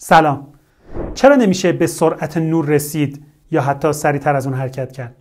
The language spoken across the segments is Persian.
سلام چرا نمیشه به سرعت نور رسید یا حتی سریعتر از اون حرکت کرد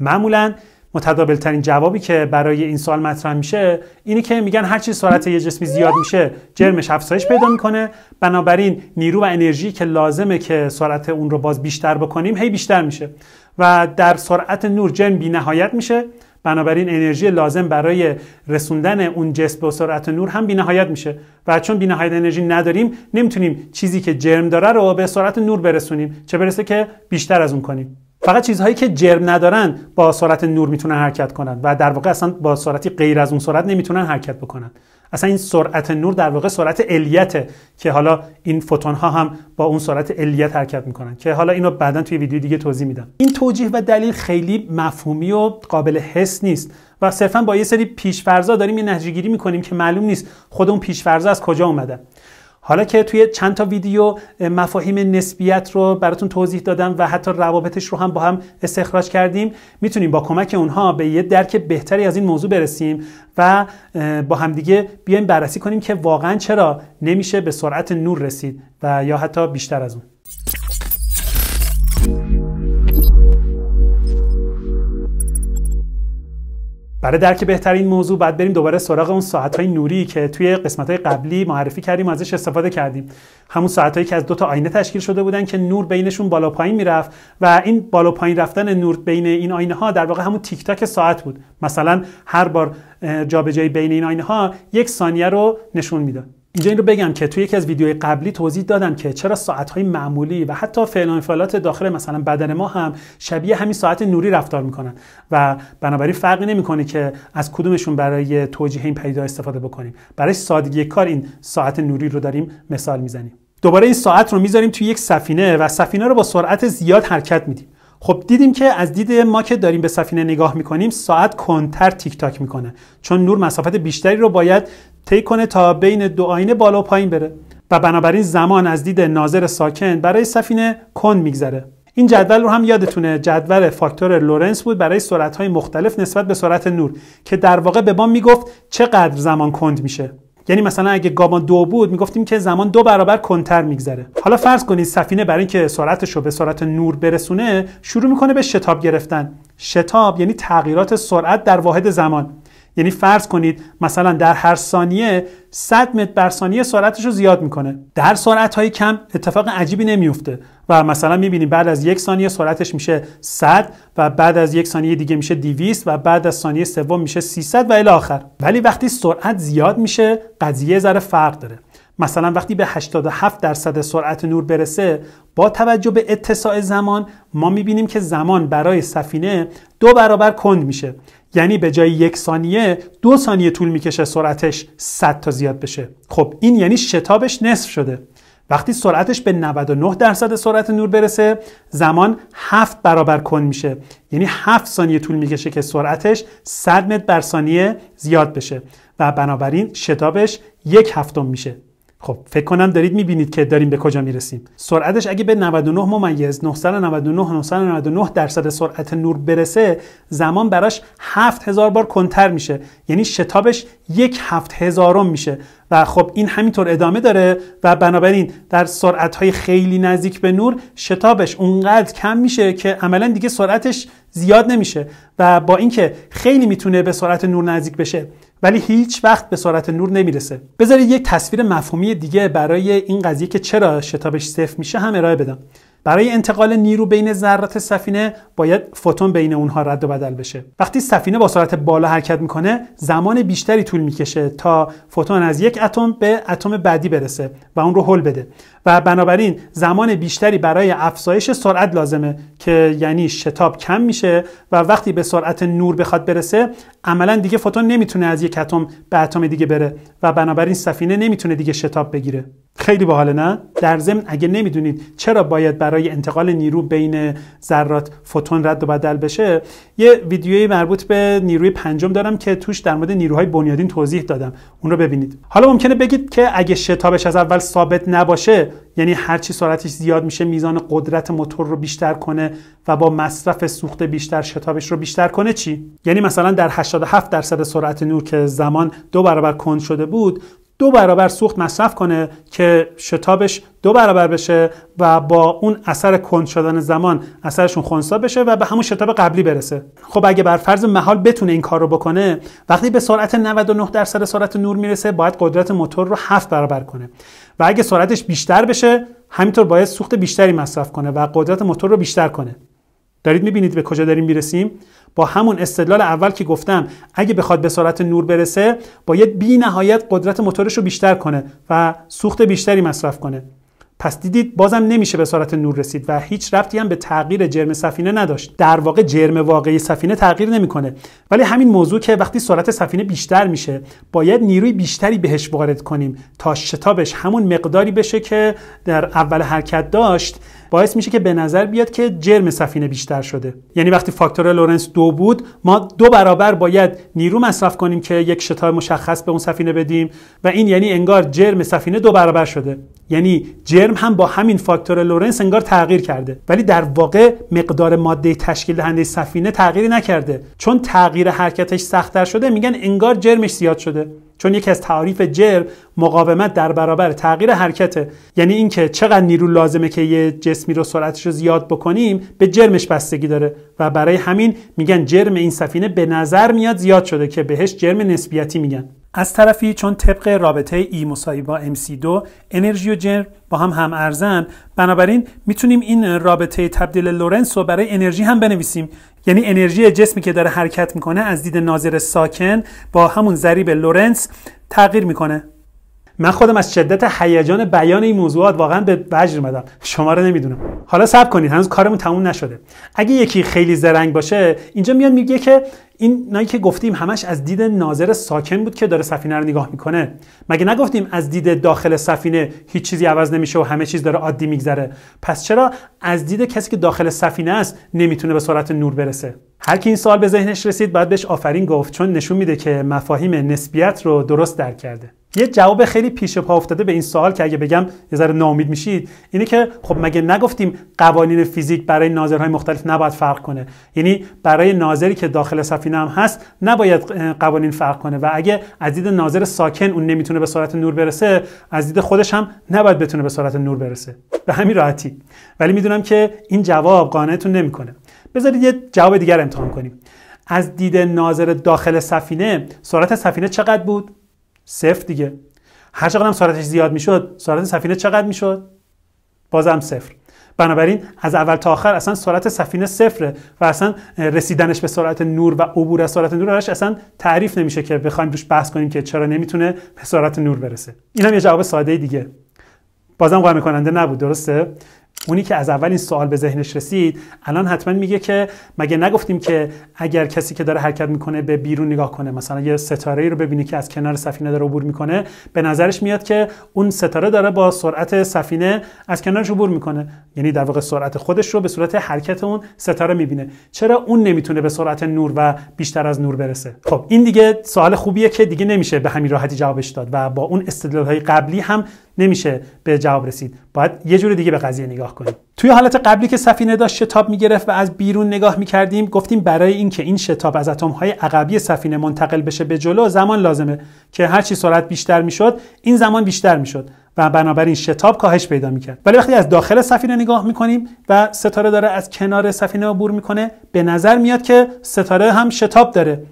معمولا متداول ترین جوابی که برای این سوال مطرح میشه اینه که میگن هرچی سرعت یه جسمی زیاد میشه جرمش افزایش پیدا میکنه بنابراین نیرو و انرژی که لازمه که سرعت اون رو باز بیشتر بکنیم هی بیشتر میشه و در سرعت نور جرم بی نهایت میشه بنابراین انرژی لازم برای رسوندن اون جسم به سرعت نور هم بینهایت میشه و چون بینهایت انرژی نداریم نمیتونیم چیزی که جرم داره رو به سرعت نور برسونیم چه برسه که بیشتر از اون کنیم فقط چیزهایی که جرم ندارن با سرعت نور میتونن حرکت کنند و در واقع اصلا با سرعتی غیر از اون سرعت نمیتونن حرکت بکنن اصلا این سرعت نور در واقع سرعت الیته که حالا این فوتون ها هم با اون سرعت الیت حرکت میکنن که حالا اینو بعدا توی ویدیو دیگه توضیح میدم این توجیه و دلیل خیلی مفهومی و قابل حس نیست و صرفا با یه سری پیشفرزا داریم یه گیری میکنیم که معلوم نیست خود اون پیشفرزا از کجا اومدن حالا که توی چند تا ویدیو مفاهیم نسبیت رو براتون توضیح دادم و حتی روابطش رو هم با هم استخراج کردیم میتونیم با کمک اونها به یه درک بهتری از این موضوع برسیم و با همدیگه بیایم بررسی کنیم که واقعا چرا نمیشه به سرعت نور رسید و یا حتی بیشتر از اون برای درک بهترین موضوع بعد بریم دوباره سراغ اون ساعت‌های نوری که توی قسمت قبلی معرفی کردیم و ازش استفاده کردیم همون ساعت‌هایی که از دو تا آینه تشکیل شده بودن که نور بینشون بالا پایین میرفت و این بالا پایین رفتن نور بین این آینه ها در واقع همون تیک تاک ساعت بود مثلا هر بار جابجایی بین این آینه ها یک ثانیه رو نشون میداد اینجا این رو بگم که توی یکی از ویدیوهای قبلی توضیح دادم که چرا ساعت‌های معمولی و حتی فعل داخل مثلا بدن ما هم شبیه همین ساعت نوری رفتار میکنن و بنابراین فرقی نمیکنه که از کدومشون برای توجیه این پدیده استفاده بکنیم برای سادگی کار این ساعت نوری رو داریم مثال میزنیم دوباره این ساعت رو میذاریم توی یک سفینه و سفینه رو با سرعت زیاد حرکت میدیم خب دیدیم که از دید ما که داریم به سفینه نگاه میکنیم ساعت کنتر تیک تاک میکنه چون نور مسافت بیشتری رو باید طی کنه تا بین دو آینه بالا و پایین بره و بنابراین زمان از دید ناظر ساکن برای سفینه کند میگذره این جدول رو هم یادتونه جدول فاکتور لورنس بود برای سرعت‌های مختلف نسبت به سرعت نور که در واقع به ما میگفت چقدر زمان کند میشه یعنی مثلا اگه گاما دو بود میگفتیم که زمان دو برابر کنتر میگذره حالا فرض کنید سفینه برای اینکه سرعتش رو به سرعت نور برسونه شروع میکنه به شتاب گرفتن شتاب یعنی تغییرات سرعت در واحد زمان یعنی فرض کنید مثلا در هر ثانیه 100 متر بر ثانیه سرعتش رو زیاد میکنه در سرعت کم اتفاق عجیبی نمیفته و مثلا میبینیم بعد از یک ثانیه سرعتش میشه 100 و بعد از یک ثانیه دیگه میشه 200 و بعد از ثانیه سوم میشه 300 و الی آخر ولی وقتی سرعت زیاد میشه قضیه ذره فرق داره مثلا وقتی به 87 درصد سرعت نور برسه با توجه به اتساع زمان ما میبینیم که زمان برای سفینه دو برابر کند میشه یعنی به جای یک ثانیه دو ثانیه طول میکشه سرعتش 100 تا زیاد بشه خب این یعنی شتابش نصف شده وقتی سرعتش به 99 درصد سرعت نور برسه زمان 7 برابر کن میشه یعنی 7 ثانیه طول میکشه که سرعتش 100 متر بر ثانیه زیاد بشه و بنابراین شتابش یک هفتم میشه خب فکر کنم دارید میبینید که داریم به کجا میرسیم سرعتش اگه به 99 ممیز 999 999 درصد سرعت نور برسه زمان براش 7000 بار کنتر میشه یعنی شتابش یک هفت هزارم میشه و خب این همینطور ادامه داره و بنابراین در سرعتهای خیلی نزدیک به نور شتابش اونقدر کم میشه که عملا دیگه سرعتش زیاد نمیشه و با اینکه خیلی میتونه به سرعت نور نزدیک بشه ولی هیچ وقت به صورت نور نمیرسه بذارید یک تصویر مفهومی دیگه برای این قضیه که چرا شتابش صفر میشه هم ارائه بدم برای انتقال نیرو بین ذرات سفینه باید فوتون بین اونها رد و بدل بشه وقتی سفینه با سرعت بالا حرکت میکنه زمان بیشتری طول میکشه تا فوتون از یک اتم به اتم بعدی برسه و اون رو هل بده و بنابراین زمان بیشتری برای افزایش سرعت لازمه که یعنی شتاب کم میشه و وقتی به سرعت نور بخواد برسه عملا دیگه فوتون نمیتونه از یک اتم به اتم دیگه بره و بنابراین سفینه نمیتونه دیگه شتاب بگیره خیلی باحال نه در ضمن اگه نمیدونید چرا باید برای انتقال نیرو بین ذرات فوتون رد و بدل بشه یه ویدیوی مربوط به نیروی پنجم دارم که توش در مورد نیروهای بنیادین توضیح دادم اون رو ببینید حالا ممکنه بگید که اگه شتابش از اول ثابت نباشه یعنی هرچی سرعتش زیاد میشه میزان قدرت موتور رو بیشتر کنه و با مصرف سوخت بیشتر شتابش رو بیشتر کنه چی یعنی مثلا در 87 درصد سرعت نور که زمان دو برابر کند شده بود دو برابر سوخت مصرف کنه که شتابش دو برابر بشه و با اون اثر کند شدن زمان اثرشون خونسا بشه و به همون شتاب قبلی برسه خب اگه بر فرض محال بتونه این کار رو بکنه وقتی به سرعت 99 درصد سرعت نور میرسه باید قدرت موتور رو هفت برابر کنه و اگه سرعتش بیشتر بشه همینطور باید سوخت بیشتری مصرف کنه و قدرت موتور رو بیشتر کنه دارید میبینید به کجا داریم میرسیم با همون استدلال اول که گفتم اگه بخواد به سرعت نور برسه باید بی نهایت قدرت موتورش رو بیشتر کنه و سوخت بیشتری مصرف کنه پس دیدید بازم نمیشه به سرعت نور رسید و هیچ رفتی هم به تغییر جرم سفینه نداشت در واقع جرم واقعی سفینه تغییر نمیکنه ولی همین موضوع که وقتی سرعت سفینه بیشتر میشه باید نیروی بیشتری بهش وارد کنیم تا شتابش همون مقداری بشه که در اول حرکت داشت باعث میشه که به نظر بیاد که جرم سفینه بیشتر شده یعنی وقتی فاکتور لورنس دو بود ما دو برابر باید نیرو مصرف کنیم که یک شتاب مشخص به اون سفینه بدیم و این یعنی انگار جرم سفینه دو برابر شده یعنی جرم هم با همین فاکتور لورنس انگار تغییر کرده ولی در واقع مقدار ماده تشکیل دهنده سفینه تغییری نکرده چون تغییر حرکتش سختتر شده میگن انگار جرمش زیاد شده چون یکی از تعاریف جر مقاومت در برابر تغییر حرکته یعنی اینکه چقدر نیرو لازمه که یه جسمی رو سرعتش رو زیاد بکنیم به جرمش بستگی داره و برای همین میگن جرم این سفینه به نظر میاد زیاد شده که بهش جرم نسبیتی میگن از طرفی چون طبق رابطه ای مساوی با MC2 انرژی و جرم با هم هم ارزن بنابراین میتونیم این رابطه تبدیل لورنس رو برای انرژی هم بنویسیم یعنی انرژی جسمی که داره حرکت میکنه از دید ناظر ساکن با همون ضریب لورنس تغییر میکنه من خودم از شدت هیجان بیان این موضوعات واقعا به وجد اومدم شما رو نمیدونم حالا صبر کنید هنوز کارمون تموم نشده اگه یکی خیلی زرنگ باشه اینجا میاد میگه که این نایی که گفتیم همش از دید ناظر ساکن بود که داره سفینه رو نگاه میکنه مگه نگفتیم از دید داخل سفینه هیچ چیزی عوض نمیشه و همه چیز داره عادی میگذره پس چرا از دید کسی که داخل سفینه است نمیتونه به سرعت نور برسه هر کی این سوال به ذهنش رسید باید بهش آفرین گفت چون نشون میده که مفاهیم نسبیت رو درست درک کرده یه جواب خیلی پیش پا افتاده به این سوال که اگه بگم یه ذره ناامید میشید اینه که خب مگه نگفتیم قوانین فیزیک برای ناظرهای مختلف نباید فرق کنه یعنی برای ناظری که داخل سفینه هم هست نباید قوانین فرق کنه و اگه از دید ناظر ساکن اون نمیتونه به سرعت نور برسه از دید خودش هم نباید بتونه به سرعت نور برسه به همین راحتی ولی میدونم که این جواب قانعتون نمیکنه بذارید یه جواب دیگر امتحان کنیم از دید ناظر داخل سفینه سرعت سفینه چقدر بود صفر دیگه هر چقدر هم سرعتش زیاد میشد سرعت سفینه چقدر میشد بازم صفر بنابراین از اول تا آخر اصلا سرعت سفینه صفره و اصلا رسیدنش به سرعت نور و عبور از سرعت نور اصلا تعریف نمیشه که بخوایم روش بحث کنیم که چرا نمیتونه به سرعت نور برسه اینم یه جواب ساده دیگه بازم قانع کننده نبود درسته اونی که از اول این سوال به ذهنش رسید الان حتما میگه که مگه نگفتیم که اگر کسی که داره حرکت میکنه به بیرون نگاه کنه مثلا یه ستاره ای رو ببینه که از کنار سفینه داره عبور میکنه به نظرش میاد که اون ستاره داره با سرعت سفینه از کنارش عبور میکنه یعنی در واقع سرعت خودش رو به صورت حرکت اون ستاره میبینه چرا اون نمیتونه به سرعت نور و بیشتر از نور برسه خب این دیگه سوال خوبیه که دیگه نمیشه به همین راحتی جوابش داد و با اون استدلالهای قبلی هم نمیشه به جواب رسید باید یه جور دیگه به قضیه نگاه کنیم توی حالت قبلی که سفینه داشت شتاب میگرفت و از بیرون نگاه میکردیم گفتیم برای اینکه این شتاب از اتمهای عقبی سفینه منتقل بشه به جلو زمان لازمه که هرچی سرعت بیشتر میشد این زمان بیشتر میشد و بنابراین شتاب کاهش پیدا میکرد ولی وقتی از داخل سفینه نگاه میکنیم و ستاره داره از کنار سفینه عبور میکنه به نظر میاد که ستاره هم شتاب داره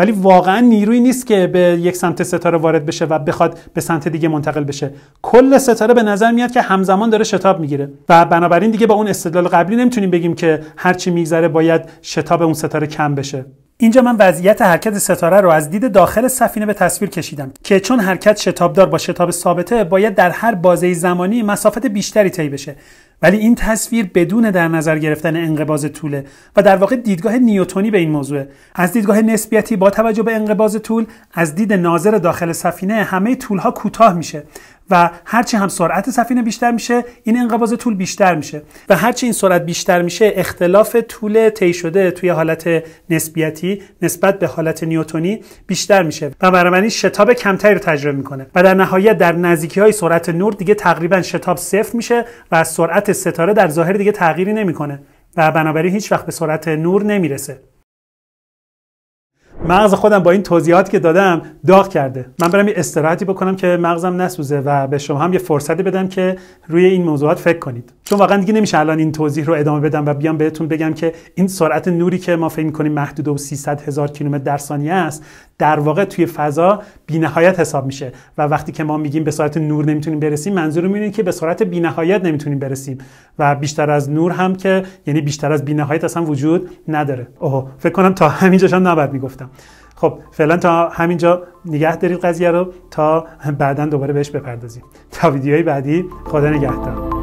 ولی واقعا نیرویی نیست که به یک سمت ستاره وارد بشه و بخواد به سمت دیگه منتقل بشه کل ستاره به نظر میاد که همزمان داره شتاب میگیره و بنابراین دیگه با اون استدلال قبلی نمیتونیم بگیم که هرچی میگذره باید شتاب اون ستاره کم بشه اینجا من وضعیت حرکت ستاره رو از دید داخل سفینه به تصویر کشیدم که چون حرکت شتابدار با شتاب ثابته باید در هر بازه زمانی مسافت بیشتری طی بشه ولی این تصویر بدون در نظر گرفتن انقباز طوله و در واقع دیدگاه نیوتونی به این موضوع از دیدگاه نسبیتی با توجه به انقباز طول از دید ناظر داخل سفینه همه طولها کوتاه میشه و هرچی هم سرعت سفینه بیشتر میشه این انقباض طول بیشتر میشه و هرچی این سرعت بیشتر میشه اختلاف طول طی شده توی حالت نسبیتی نسبت به حالت نیوتونی بیشتر میشه و بنابراین شتاب کمتری رو تجربه میکنه و در نهایت در نزدیکی های سرعت نور دیگه تقریبا شتاب صفر میشه و سرعت ستاره در ظاهر دیگه تغییری نمیکنه و بنابراین هیچ وقت به سرعت نور نمیرسه مغز خودم با این توضیحات که دادم داغ کرده من برم یه استراحتی بکنم که مغزم نسوزه و به شما هم یه فرصتی بدم که روی این موضوعات فکر کنید چون واقعا دیگه نمیشه الان این توضیح رو ادامه بدم و بیام بهتون بگم که این سرعت نوری که ما فکر میکنیم محدود و 300 هزار کیلومتر در ثانیه است در واقع توی فضا بی‌نهایت حساب میشه و وقتی که ما میگیم به سرعت نور نمیتونیم برسیم منظور اینه که به سرعت بی‌نهایت نمیتونیم برسیم و بیشتر از نور هم که یعنی بیشتر از بی‌نهایت اصلا وجود نداره اوه فکر کنم تا همینجاشم نباید میگفتم خب فعلا تا همینجا نگه دارید قضیه رو تا بعدا دوباره بهش بپردازیم تا ویدیوهای بعدی خدا نگهدار